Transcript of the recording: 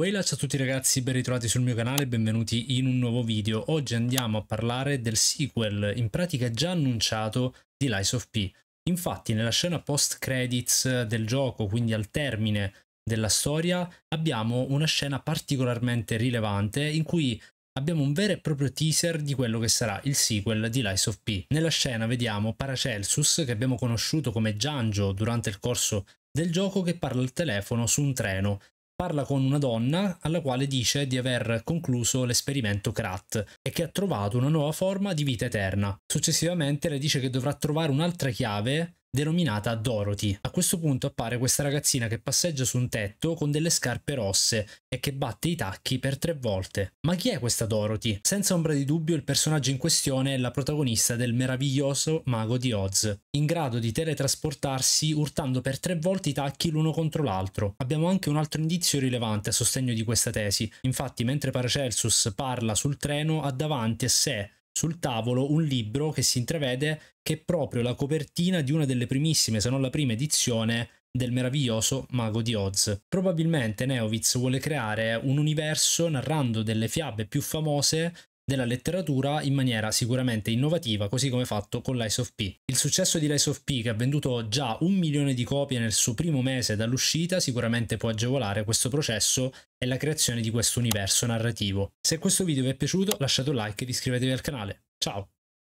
Wayla, ciao a tutti ragazzi, ben ritrovati sul mio canale, benvenuti in un nuovo video. Oggi andiamo a parlare del sequel, in pratica già annunciato, di Lies of P. Infatti nella scena post credits del gioco, quindi al termine della storia, abbiamo una scena particolarmente rilevante in cui abbiamo un vero e proprio teaser di quello che sarà il sequel di Lies of P. Nella scena vediamo Paracelsus, che abbiamo conosciuto come Giangio durante il corso del gioco, che parla al telefono su un treno parla con una donna alla quale dice di aver concluso l'esperimento Krat e che ha trovato una nuova forma di vita eterna. Successivamente le dice che dovrà trovare un'altra chiave denominata Dorothy. A questo punto appare questa ragazzina che passeggia su un tetto con delle scarpe rosse e che batte i tacchi per tre volte. Ma chi è questa Dorothy? Senza ombra di dubbio il personaggio in questione è la protagonista del meraviglioso mago di Oz, in grado di teletrasportarsi urtando per tre volte i tacchi l'uno contro l'altro. Abbiamo anche un altro indizio rilevante a sostegno di questa tesi. Infatti, mentre Paracelsus parla sul treno, ha davanti a sé sul tavolo un libro che si intravede che è proprio la copertina di una delle primissime, se non la prima edizione del meraviglioso Mago di Oz. Probabilmente Neowitz vuole creare un universo narrando delle fiabe più famose della letteratura in maniera sicuramente innovativa, così come fatto con l'Ice of P. Il successo di l'Ice of P, che ha venduto già un milione di copie nel suo primo mese dall'uscita, sicuramente può agevolare questo processo e la creazione di questo universo narrativo. Se questo video vi è piaciuto lasciate un like e iscrivetevi al canale. Ciao!